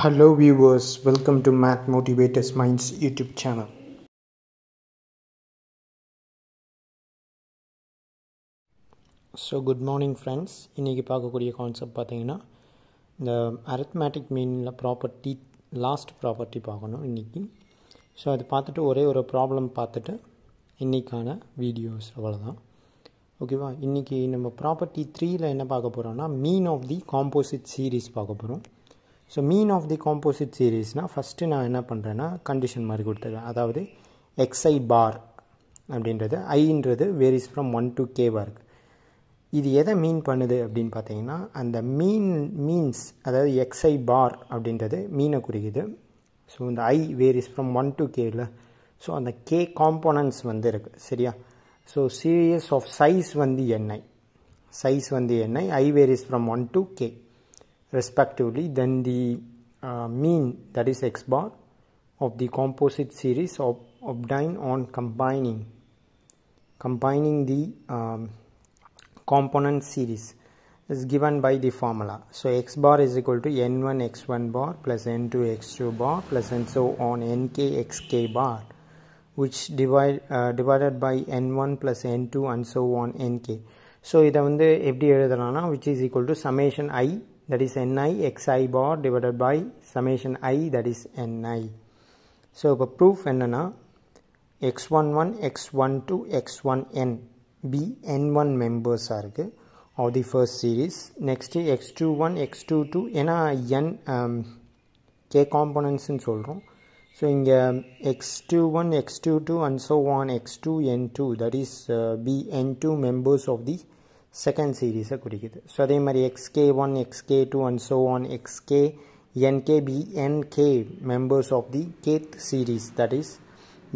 Hello viewers welcome to math motivators minds YouTube channel so good morning friends இன்றைக்கி பார்க்கக்கூடிய concept பார்த்தீங்கன்னா இந்த arithmetic மீனில் ப்ராப்பர்ட்டி லாஸ்ட் ப்ராப்பர்ட்டி பார்க்கணும் இன்றைக்கி ஸோ அது பார்த்துட்டு ஒரே ஒரு ப்ராப்ளம் பார்த்துட்டு இன்றைக்கான வீடியோஸ் அவ்வளோதான் ஓகேவா இன்றைக்கி நம்ம ப்ராப்பர்ட்டி த்ரீயில் என்ன பார்க்க போகிறோம்னா mean of the composite series பார்க்க போகிறோம் so mean of the composite சீரீஸ்னால் ஃபஸ்ட்டு நான் என்ன பண்ணுறேன்னா கண்டிஷன் மாதிரி கொடுத்துருக்கேன் அதாவது எக்ஸ்ஐ பார் அப்படின்றது ஐன்றது வேரிஸ் ஃப்ரம் ஒன் டு கேவாக இருக்குது இது எதை மீன் பண்ணுது அப்படின்னு பார்த்தீங்கன்னா அந்த மீன் மீன்ஸ் அதாவது எக்ஸ்ஐ பார் அப்படின்றது மீனை குறிக்குது ஸோ இந்த i varies from one to கேல ஸோ அந்த கே காம்போனன்ட்ஸ் வந்து இருக்குது சரியா ஸோ சீரியஸ் ஆஃப் சைஸ் வந்து எண்ணெய் சைஸ் வந்து எண்ணெய் i varies from one to k respectively, then the uh, mean that is x bar of the composite series of obtained on combining combining the um, component series is given by the formula. So x bar is equal to n1 x1 bar plus n2 x2 bar plus and so on nk xk bar which divide uh, divided by n1 plus n2 and so on nk. so இதை வந்து எப்படி எழுதலாம்னா which is equal to summation i that is ni xi bar divided by summation i that is ni so for proof என்னன்னா x11 x12 x1n b n1 members are of the first series next x21 x22 ஏன்னா n um, k components in சொல்றோம் so in x x21 x22 and so on x2 n2 that is uh, b n2 members of the second series குறிக்குது so அதே மாதிரி xk1 xk2 and so on xk nk bnk members of the kth series that is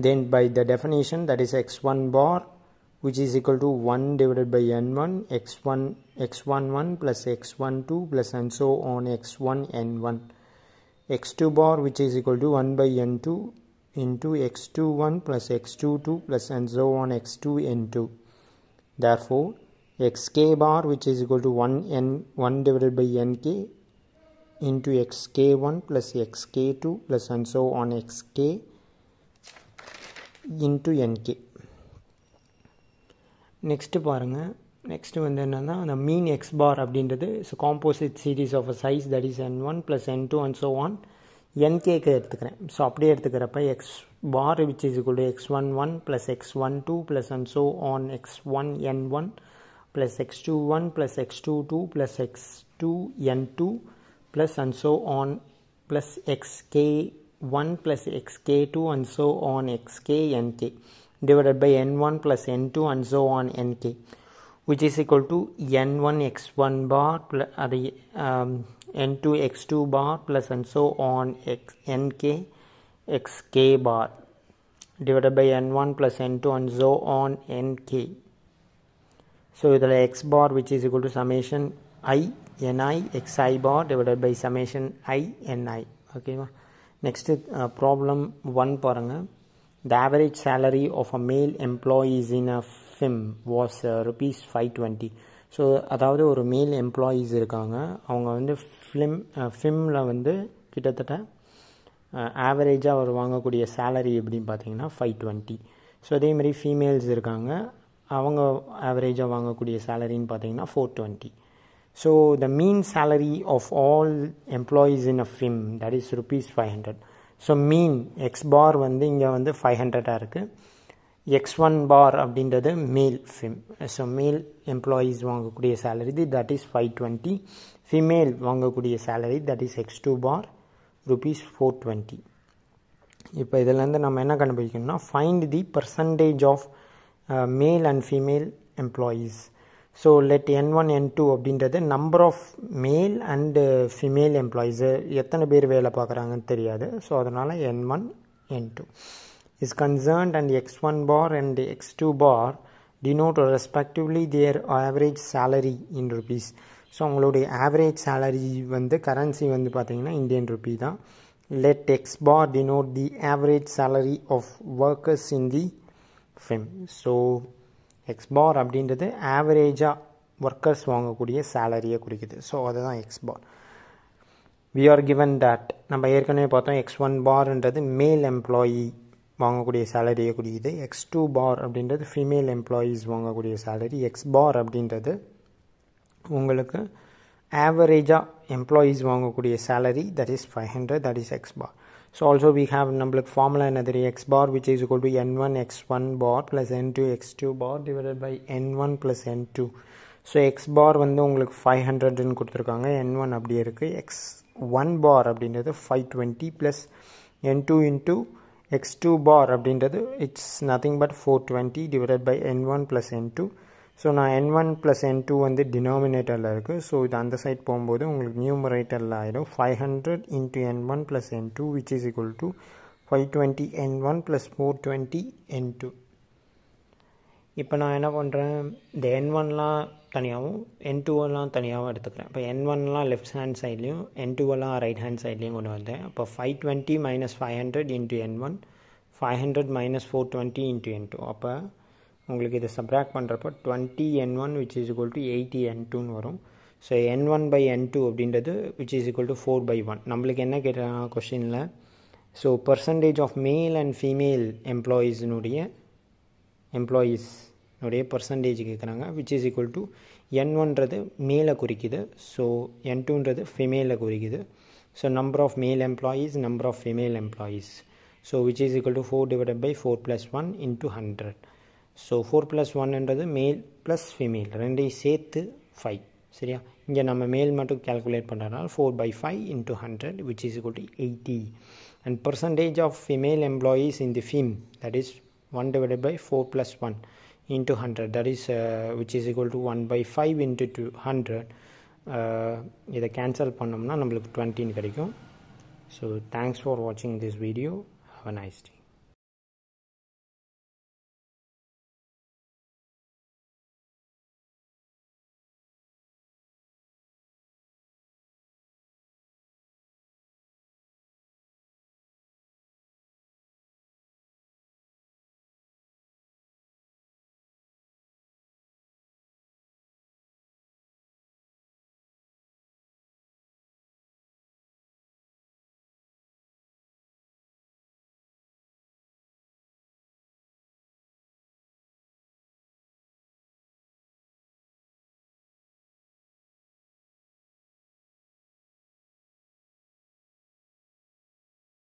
then by the definition that is x1 bar which is equal to 1 divided by n1 x1 x11 plus x12 plus and so on x1 n1 x2 bar which is equal to 1 by n2 into x21 plus x22 plus and so on x2 n2 therefore xk bar which is equal to 1 n 1 divided by nk into xk1 plus xk2 plus and so on xk into nk next paranga next one then the mean x bar is a composite series of a size that is n1 plus n2 and so on nk so x bar which is equal to x one one plus x12 one two plus and so on x1 n1 plus x21 plus x22 plus x2n2 plus and so on plus xk1 plus xk2 and so on xknk divided by n1 plus n2 and so on nk which is equal to n1 x1 bar plus, uh, um, n2 x2 bar plus and so on x nk xk bar divided by n1 plus n2 and so on nk so இதில் x bar which is equal summation i n i x i bar divided by summation i ni ஓகேவா next problem one பாருங்கள் the average salary of a male employees in a firm was rupees five twenty so அதாவது ஒரு மேல் employees இருக்காங்க அவங்க வந்து film uh, ஃபிம்மில் வந்து கிட்டத்தட்ட uh, ஆவரேஜாக அவர் வாங்கக்கூடிய சேலரி எப்படின்னு பார்த்தீங்கன்னா ஃபைவ் டுவெண்ட்டி ஸோ அதேமாதிரி ஃபீமேல்ஸ் இருக்காங்க அவங்க ஆவரேஜாக வாங்கக்கூடிய சேலரின்னு பார்த்தீங்கன்னா four twenty so the mean salary of all employees in a firm that is rupees five hundred so mean x bar வந்து இங்கே வந்து ஃபைவ் ஹண்ட்ரடாக இருக்குது எக்ஸ் ஒன் பார் அப்படின்றது male firm so male employees வாங்கக்கூடிய salary the that is five twenty female வாங்கக்கூடிய salary that is x two bar rupees four twenty இப்போ இதிலேருந்து நம்ம என்ன கண்டுபிடிக்கணும்னா find the percentage of uh, male and female employees so let n one n two அப்படின்றது number of male and female employees எத்தனை பேர் வேலை பார்க்குறாங்கன்னு தெரியாது ஸோ அதனால் n one n two is concerned and x one bar and x two bar denote respectively their average salary in rupees so அவங்களுடைய average salary வந்து currency வந்து பார்த்திங்கன்னா இந்தியன் ருபி தான் let x bar denote the average salary of workers in the firm so x bar அப்படின்றது ஆவரேஜாக workers வாங்கக்கூடிய சேலரியை குறிக்குது ஸோ அதுதான் x bar we are given that நம்ம ஏற்கனவே பார்த்தோம் எக்ஸ் ஒன் பார்ன்றது மேல் எம்ப்ளாயி வாங்கக்கூடிய சேலரியை குறிக்குது எக்ஸ் டூ பார் அப்படின்றது ஃபிமேல் எம்ப்ளாயீஸ் வாங்கக்கூடிய சேலரி எக்ஸ் பார் அப்படின்றது உங்களுக்கு ஆவரேஜாக எம்ப்ளாயீஸ் வாங்கக்கூடிய salary that is five hundred that is x bar So also we have number like formula another x bar which is equal to n1 x1 bar plus n2 x2 bar divided by n1 plus n2. So x bar வந்து உங்களுக்கு 500 னு கொடுத்திருக்காங்க n1 அப்படியே இருக்கு x1 bar அப்படின்றது 520 plus n2 into x2 bar அப்படின்றது it's nothing but 420 divided by n1 plus n2. So நான் n one plus n two வந்து டினாமினேட்டரில் இருக்குது ஸோ இது அந்த சைட் போகும்போது உங்களுக்கு நியூமரேட்டரில் ஆகிடும் five hundred into n one plus n two which is equal to five twenty n one plus four twenty n two இப்போ நான் என்ன பண்ணுறேன் இந்த என் ஒன்லாம் தனியாகவும் என் டூவெல்லாம் தனியாகவும் எடுத்துக்கிறேன் இப்போ என் ஒன்லாம் லெஃப்ட் ஹேண்ட் சைட்லேயும் என் டூவெல்லாம் ரைட் ஹேண்ட் சைட்லேயும் கொண்டு வந்தேன் அப்போ five twenty minus five hundred into n one five hundred minus four twenty into n two அப்போ உங்களுக்கு இதை சப்ராக்ட் பண்ணுறப்போ twenty n one which is equal to eighty n டூன்னு வரும் so n one by n two அப்படின்றது which is equal to four by one நம்மளுக்கு என்ன கேட்டாங்க கொஷினில் so percentage of male and female எம்ப்ளாயீஸ்னுடைய எம்ப்ளாயீஸ்னுடைய பர்சன்டேஜ் கேட்குறாங்க which is equal to n ஒன்றது மேலே குறிக்குது ஸோ என் டூன்றது ஃபிமேலில் குறிக்குது so number of male employees number of female employees so which is equal to four divided by four plus one into hundred So 4 plus 1 the male plus female. 2 is 5. Sariya? Inge nama male matu calculate pannanal 4 by 5 into 100 which is equal to 80. And percentage of female employees in the firm, that is 1 divided by 4 plus 1 into 100 that is uh, which is equal to 1 by 5 into 200. Uh, Ita cancel pannamna namaluk 20 in karikyo. So thanks for watching this video. Have a nice day.